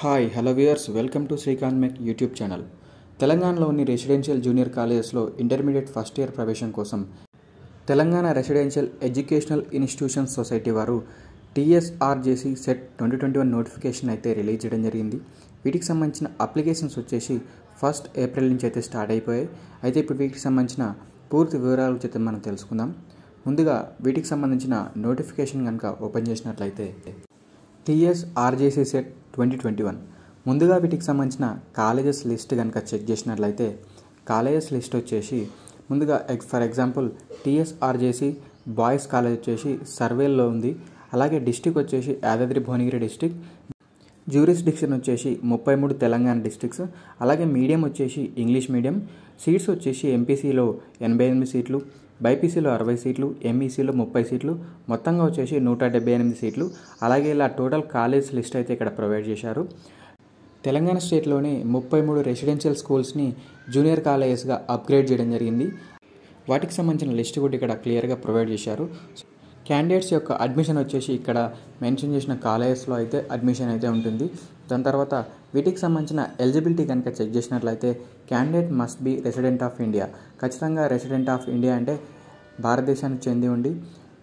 hi hello viewers welcome to Srikanth Mech YouTube channel తెలంగాణలోని residential junior కాలేజెస్లో intermediate first year ప్రవేశం కోసం Telangana residential educational institution society వారు TSRJC CET twenty twenty one notification అయితే release చేయడం జరిగింది వీటికి సంబంధించిన అప్లికేషన్స్ వచ్చేసి ఫస్ట్ ఏప్రిల్ నుంచి అయితే స్టార్ట్ అయిపోయాయి అయితే ఇప్పుడు వీటికి సంబంధించిన పూర్తి వివరాల చేత మనం తెలుసుకుందాం ముందుగా వీటికి సంబంధించిన నోటిఫికేషన్ కనుక ఓపెన్ చేసినట్లయితే TSRJC CET twenty twenty one ముందుగా వీటికి సంబంధించిన కాలేజెస్ లిస్ట్ కనుక చెక్ చేసినట్లయితే కాలేజెస్ లిస్ట్ వచ్చేసి ముందుగా for example TSRJC boys college వచ్చేసి సర్వేల్లో ఉంది అలాగే డిస్టిక్ వచ్చేసి యాదాద్రి భువనగిరి డిస్టిక్ జ్యూరిస్డిక్షన్ వచ్చేసి ముప్పై మూడు తెలంగాణ డిస్టిక్స్ అలాగే మీడియం వచ్చేసి ఇంగ్లీష్ మీడియం సీట్స్ వచ్చేసి ఎంపీసీలో ఎనభై ఎనిమిది సీట్లు బైపీసీలో అరవై సీట్లు ఎంఈసీలో ముప్పై సీట్లు మొత్తంగా వచ్చేసి నూట డెబ్బై ఎనిమిది సీట్లు అలాగే ఇలా టోటల్ కాలేజ్ లిస్ట్ అయితే ఇక్కడ ప్రొవైడ్ చేశారు తెలంగాణ స్టేట్లోని ముప్పై మూడు రెసిడెన్షియల్ స్కూల్స్ని జూనియర్ కాలేజెస్గా అప్గ్రేడ్ చేయడం జరిగింది వాటికి సంబంధించిన లిస్ట్ కూడా ఇక్కడ క్లియర్గా ప్రొవైడ్ చేశారు క్యాండిడేట్స్ యొక్క అడ్మిషన్ వచ్చేసి ఇక్కడ మెన్షన్ చేసిన కాలేజెస్లో అయితే అడ్మిషన్ అయితే ఉంటుంది దాని తర్వాత వీటికి సంబంధించిన ఎలిజిబిలిటీ కనుక చెక్ చేసినట్లయితే candidate must be resident of India ఖచ్చితంగా రెసిడెంట్ ఆఫ్ ఇండియా అంటే భారతదేశానికి చెంది ఉండి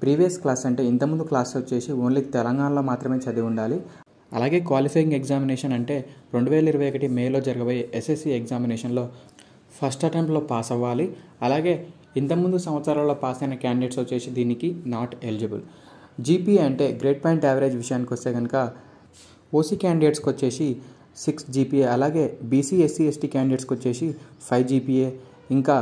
ప్రీవియస్ క్లాస్ అంటే ఇంతకుముందు క్లాస్ వచ్చేసి ఓన్లీ తెలంగాణలో మాత్రమే చదివి ఉండాలి అలాగే క్వాలిఫైయింగ్ ఎగ్జామినేషన్ అంటే రెండు వేల ఇరవై ఒకటి మేలో జరగబోయే ఎస్ఎస్సి ఎగ్జామినేషన్లో ఫస్ట్ అటెంప్ట్లో పాస్ అవ్వాలి అలాగే ఇంతకుముందు సంవత్సరాల్లో పాస్ అయిన క్యాండిడేట్స్ వచ్చేసి దీనికి నాట్ ఎలిజిబుల్ జీపీ అంటే గ్రేట్ పాయింట్ యావరేజ్ విషయానికి వస్తే కనుక ఓసీ క్యాండిడేట్స్కి వచ్చేసి సిక్స్ జీపీఏ అలాగే బీసీ ఎస్సీ ఎస్టీ క్యాండిడేట్స్కి వచ్చేసి ఫైవ్ జీపీఏ ఇంకా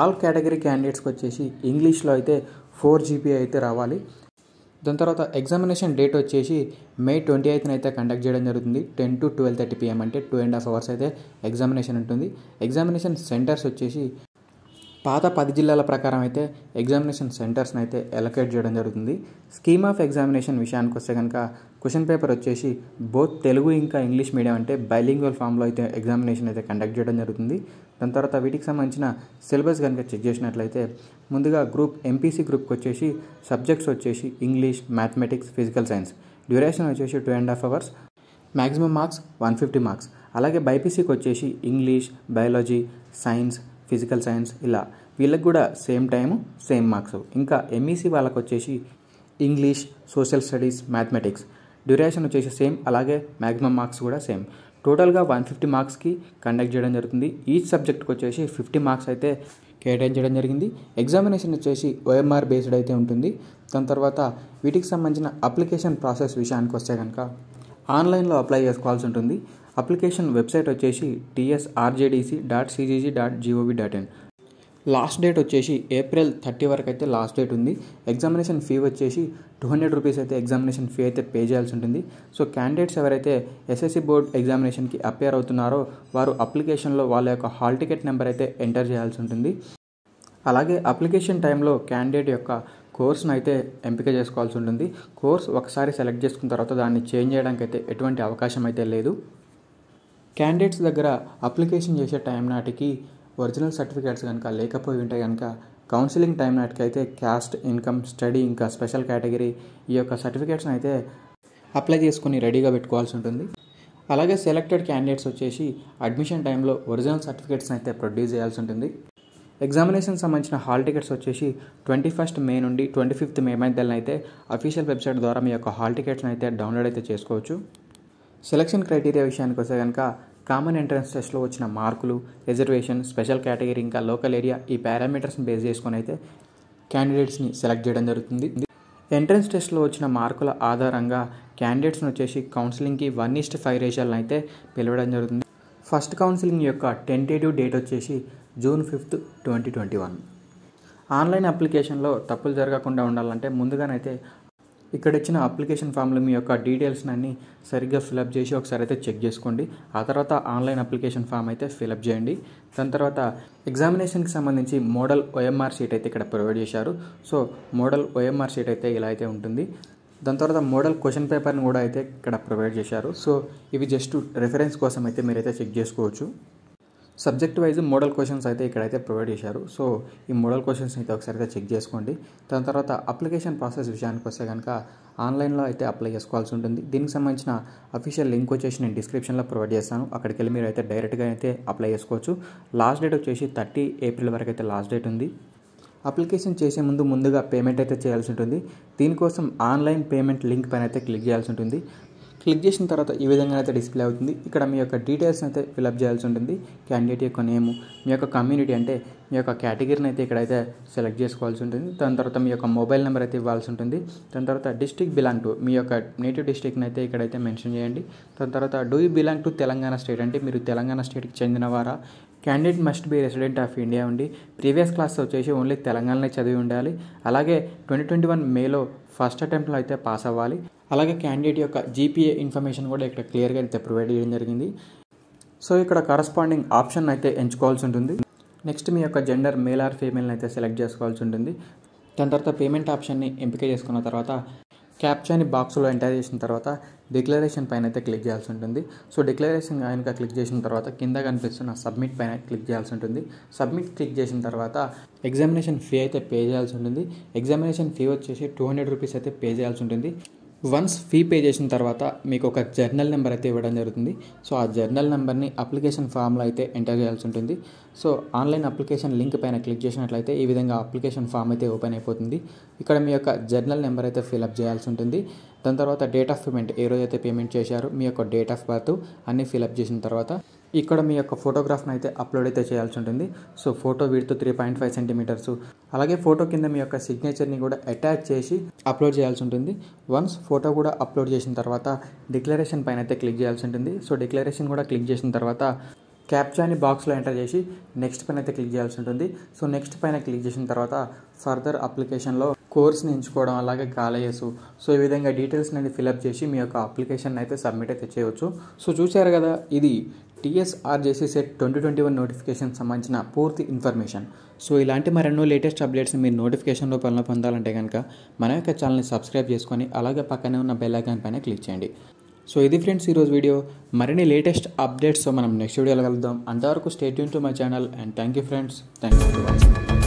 ఆల్ కేటగిరీ క్యాండిడేట్స్కి వచ్చేసి ఇంగ్లీష్లో అయితే ఫోర్ జీపీఏ అయితే రావాలి దాని తర్వాత ఎగ్జామినేషన్ డేట్ వచ్చేసి మే ట్వంటీ ఎయిత్న అయితే కండక్ట్ చేయడం జరుగుతుంది ten to twelve thirty PM అంటే టూ అండ్ హాఫ్ అవర్స్ అయితే ఎగ్జామినేషన్ ఉంటుంది ఎగ్జామినేషన్ సెంటర్స్ వచ్చేసి పాత పది జిల్లాల ప్రకారం అయితే ఎగ్జామినేషన్ సెంటర్స్ని అయితే ఎలకేట్ చేయడం జరుగుతుంది స్కీమ్ ఆఫ్ ఎగ్జామినేషన్ విషయానికి వస్తే కనుక క్వశ్చన్ పేపర్ వచ్చేసి బోత్ తెలుగు ఇంకా ఇంగ్లీష్ మీడియం అంటే బైలింగ్వల్ ఫామ్లో అయితే ఎగ్జామినేషన్ అయితే కండక్ట్ చేయడం జరుగుతుంది దాని తర్వాత వీటికి సంబంధించిన సిలబస్ కనుక చెక్ చేసినట్లయితే ముందుగా గ్రూప్ ఎంపీసీ గ్రూప్కి వచ్చేసి సబ్జెక్ట్స్ వచ్చేసి English mathematics physical science duration వచ్చేసి two and half hours maximum marks one fifty marks అలాగే బైపీసీకి వచ్చేసి English biology science physical science ఇలా వీళ్ళకి కూడా సేమ్ టైము సేమ్ మార్క్స్ ఇంకా ఎంఈసీ e వాళ్ళకి వచ్చేసి English social studies mathematics duration వచ్చేసి సేమ్ అలాగే మ్యాక్సిమం మార్క్స్ కూడా సేమ్ టోటల్గా వన్ ఫిఫ్టీ మార్క్స్కి కండక్ట్ చేయడం జరుగుతుంది ఈచ్ సబ్జెక్ట్కి వచ్చేసి ఫిఫ్టీ మార్క్స్ అయితే కేటాయించడం జరిగింది ఎగ్జామినేషన్ వచ్చేసి ఓఎంఆర్ బేస్డ్ అయితే ఉంటుంది దాని తర్వాత వీటికి సంబంధించిన అప్లికేషన్ ప్రాసెస్ విషయానికి వస్తే కనుక ఆన్లైన్లో అప్లై చేసుకోవాల్సి ఉంటుంది అప్లికేషన్ వెబ్సైట్ వచ్చేసి TSRJDC dot CGG dot gov dot in last date వచ్చేసి ఏప్రిల్ థర్టీ వరకు అయితే లాస్ట్ డేట్ ఉంది ఎగ్జామినేషన్ ఫీ వచ్చేసి టూ హండ్రెడ్ రూపీస్ అయితే ఎగ్జామినేషన్ ఫీ అయితే పే చేయాల్సి ఉంటుంది సో క్యాండిడేట్స్ ఎవరైతే ఎస్ఎస్సి బోర్డ్ ఎగ్జామినేషన్కి అపేర్ అవుతున్నారో వారు అప్లికేషన్లో వాళ్ళ యొక్క హాల్ టికెట్ నెంబర్ అయితే ఎంటర్ చేయాల్సి ఉంటుంది అలాగే అప్లికేషన్ టైంలో క్యాండిడేట్ యొక్క కోర్స్ను అయితే ఎంపిక చేసుకోవాల్సి ఉంటుంది కోర్స్ ఒకసారి సెలెక్ట్ చేసుకున్న తర్వాత దాన్ని చేంజ్ చేయడానికి అయితే ఎటువంటి అవకాశం అయితే లేదు క్యాండిడేట్స్ దగ్గర అప్లికేషన్ చేసే టైం నాటికి ఒరిజినల్ సర్టిఫికేట్స్ కనుక లేకపోయి ఉంటే కనుక కౌన్సిలింగ్ టైం నాటికి అయితే క్యాస్ట్ ఇన్కమ్ స్టడీ ఇంకా స్పెషల్ కేటగిరీ ఈ యొక్క సర్టిఫికేట్స్ని అయితే అప్లై చేసుకుని రెడీగా పెట్టుకోవాల్సి ఉంటుంది అలాగే సెలెక్టెడ్ క్యాండిడేట్స్ వచ్చేసి అడ్మిషన్ టైంలో ఒరిజినల్ సర్టిఫికేట్స్ని అయితే ప్రొడ్యూస్ చేయాల్సి ఉంటుంది ఎగ్జామినేషన్ సంబంధించిన హాల్ టికెట్స్ వచ్చేసి ట్వంటీ ఫస్ట్ మే నుండి ట్వంటీ ఫిఫ్త్ మే మధ్యలో అయితే అఫీషియల్ వెబ్సైట్ ద్వారా మీ యొక్క హాల్ టికెట్స్ని అయితే డౌన్లోడ్ అయితే చేసుకోవచ్చు సెలక్షన్ క్రైటీరియా విషయానికి వస్తే కనుక కామన్ ఎంట్రన్స్ టెస్ట్లో వచ్చిన మార్కులు రిజర్వేషన్ స్పెషల్ కేటగిరీ ఇంకా లోకల్ ఏరియా ఈ పారామీటర్స్ని బేస్ చేసుకొని అయితే క్యాండిడేట్స్ని సెలెక్ట్ చేయడం జరుగుతుంది ఎంట్రన్స్ టెస్ట్లో వచ్చిన మార్కుల ఆధారంగా క్యాండిడేట్స్ని వచ్చేసి కౌన్సిలింగ్కి వన్ ఇస్ట్ ఫైవ్ రేషాలను అయితే పిలవడం జరుగుతుంది ఫస్ట్ కౌన్సిలింగ్ యొక్క టెంటేటివ్ డేట్ వచ్చేసి June fifth twenty twenty one online అప్లికేషన్లో తప్పులు జరగకుండా ఉండాలంటే ముందుగానైతే ఇక్కడ ఇచ్చిన అప్లికేషన్ ఫామ్లో మీ యొక్క డీటెయిల్స్ని అన్ని సరిగ్గా ఫిలప్ చేసి ఒకసారి అయితే చెక్ చేసుకోండి ఆ తర్వాత ఆన్లైన్ అప్లికేషన్ ఫామ్ అయితే ఫిలప్ చేయండి దాని తర్వాత ఎగ్జామినేషన్కి సంబంధించి మోడల్ ఓఎంఆర్ షీట్ అయితే ఇక్కడ ప్రొవైడ్ చేశారు సో మోడల్ ఓఎంఆర్ షీట్ అయితే ఇలా అయితే ఉంటుంది దాని తర్వాత మోడల్ క్వశ్చన్ పేపర్ని కూడా అయితే ఇక్కడ ప్రొవైడ్ చేశారు సో ఇవి జస్ట్ రెఫరెన్స్ కోసం అయితే మీరైతే చెక్ చేసుకోవచ్చు సబ్జెక్ట్ వైజ్ మోడల్ క్వశ్చన్స్ అయితే ఇక్కడైతే ప్రొవైడ్ చేశారు సో ఈ మోడల్ క్వశ్చన్స్ అయితే ఒకసారి అయితే చెక్ చేసుకోండి దాని తర్వాత అప్లికేషన్ ప్రాసెస్ విషయానికి వస్తే కనుక ఆన్లైన్లో అయితే అప్లై చేసుకోవాల్సి ఉంటుంది దీనికి సంబంధించిన అఫీషియల్ లింక్ వచ్చేసి నేను డిస్క్రిప్షన్లో ప్రొవైడ్ చేస్తాను అక్కడికి వెళ్ళి మీరు అయితే డైరెక్ట్గా అయితే అప్లై చేసుకోవచ్చు లాస్ట్ డేట్ వచ్చేసి థర్టీ ఏప్రిల్ వరకు అయితే లాస్ట్ డేట్ ఉంది అప్లికేషన్ చేసే ముందు ముందుగా పేమెంట్ అయితే చేయాల్సి ఉంటుంది దీనికోసం ఆన్లైన్ పేమెంట్ లింక్ పైన అయితే క్లిక్ చేయాల్సి ఉంటుంది క్లిక్ చేసిన తర్వాత ఈ విధంగా అయితే డిస్ప్లే అవుతుంది ఇక్కడ మీ యొక్క డీటెయిల్స్ని అయితే ఫిలప్ చేయాల్సి ఉంటుంది క్యాండిడేట్ యొక్క నేమ్ మీ యొక్క కమ్యూనిటీ అంటే మీ యొక్క కేటగిరీని అయితే ఇక్కడైతే సెలెక్ట్ చేసుకోవాల్సి ఉంటుంది దాని తర్వాత మీ యొక్క మొబైల్ నెంబర్ అయితే ఇవ్వాల్సి ఉంటుంది దాని తర్వాత డిస్టిక్ బిలాంగ్ టు మీ యొక్క నేటివ్ డిస్టిక్ని అయితే ఇక్కడైతే మెన్షన్ చేయండి దాని తర్వాత do you belong to Telangana state అంటే మీరు తెలంగాణ స్టేట్కి చెందిన వారా candidate must be resident of India ఉండి ప్రీవియస్ క్లాస్ వచ్చేసి ఓన్లీ తెలంగాణలో చదివి ఉండాలి అలాగే ట్వంటీ ట్వంటీ వన్ మేలో ఫస్ట్ అటెంప్ట్లో అయితే పాస్ అవ్వాలి అలాగే క్యాండిడేట్ యొక్క జీపీఏ ఇన్ఫర్మేషన్ కూడా ఇక్కడ క్లియర్గా అయితే ప్రొవైడ్ చేయడం జరిగింది సో ఇక్కడ కరస్పాండింగ్ ఆప్షన్ అయితే ఎంచుకోవాల్సి ఉంటుంది నెక్స్ట్ మీ యొక్క జెండర్ మేల్ ఆర్ ఫీమేల్ని అయితే సెలెక్ట్ చేసుకోవాల్సి ఉంటుంది దాని తర్వాత పేమెంట్ ఆప్షన్ని ఎంపిక చేసుకున్న తర్వాత అని బాక్స్లో ఎంటర్ చేసిన తర్వాత డిక్లరేషన్ పైన అయితే క్లిక్ చేయాల్సి ఉంటుంది సో డిక్లరేషన్ కనుక క్లిక్ చేసిన తర్వాత కింద కనిపిస్తున్న సబ్మిట్ పైన క్లిక్ చేయాల్సి ఉంటుంది సబ్మిట్ క్లిక్ చేసిన తర్వాత ఎగ్జామినేషన్ ఫీ అయితే పే చేయాల్సి ఉంటుంది ఎగ్జామినేషన్ ఫీ వచ్చేసి టూ హండ్రెడ్ రూపీస్ అయితే పే చేయాల్సి ఉంటుంది వన్స్ ఫీ పే చేసిన తర్వాత మీకు ఒక జర్నల్ నెంబర్ అయితే ఇవ్వడం జరుగుతుంది సో ఆ జర్నల్ నెంబర్ని అప్లికేషన్ ఫామ్లో అయితే ఎంటర్ చేయాల్సి ఉంటుంది సో ఆన్లైన్ అప్లికేషన్ లింక్ పైన క్లిక్ చేసినట్లయితే ఈ విధంగా అప్లికేషన్ ఫామ్ అయితే ఓపెన్ అయిపోతుంది ఇక్కడ మీ యొక్క జర్నల్ నెంబర్ అయితే ఫిలప్ చేయాల్సి ఉంటుంది దాని తర్వాత డేట్ ఆఫ్ పేమెంట్ ఏ రోజైతే పేమెంట్ చేశారు మీ యొక్క డేట్ ఆఫ్ బర్త్ అన్నీ ఫిలప్ చేసిన తర్వాత ఇక్కడ మీ యొక్క ఫోటోగ్రాఫ్ని అయితే అప్లోడ్ అయితే చేయాల్సి ఉంటుంది సో ఫోటో వీడితో త్రీ పాయింట్ ఫైవ్ సెంటీమీటర్స్ అలాగే ఫోటో కింద మీ యొక్క సిగ్నేచర్ని కూడా అటాచ్ చేసి అప్లోడ్ చేయాల్సి ఉంటుంది వన్స్ ఫోటో కూడా అప్లోడ్ చేసిన తర్వాత డిక్లరేషన్ పైన అయితే క్లిక్ చేయాల్సి ఉంటుంది సో డిక్లరేషన్ కూడా క్లిక్ చేసిన తర్వాత క్యాప్చాని బాక్స్లో ఎంటర్ చేసి నెక్స్ట్ పైన అయితే క్లిక్ చేయాల్సి ఉంటుంది సో నెక్స్ట్ పైన క్లిక్ చేసిన తర్వాత ఫర్దర్ అప్లికేషన్లో కోర్స్ని ఎంచుకోవడం అలాగే కాలేజెస్ సో ఈ విధంగా డీటెయిల్స్ నేను ఫిలప్ చేసి మీ యొక్క అప్లికేషన్ అయితే సబ్మిట్ అయితే చేయవచ్చు సో చూశారు కదా ఇది TSRJC CET twenty twenty one notification సంబంధించిన పూర్తి ఇన్ఫర్మేషన్ సో ఇలాంటి మరెన్నో లేటెస్ట్ అప్డేట్స్ మీరు నోటిఫికేషన్ రూపంలో పొందాలంటే కనుక మన యొక్క ఛానల్ని సబ్స్క్రైబ్ చేసుకొని అలాగే పక్కనే ఉన్న బెల్ ఐకాన్ పైన క్లిక్ చేయండి సో ఇది ఫ్రెండ్స్ ఈరోజు వీడియో మరిన్ని లేటెస్ట్ అప్డేట్స్తో మనం నెక్స్ట్ వీడియోలో కలుద్దాం అంతవరకు స్టేట్ యూన్ to my channel and thank you friends thank you for watching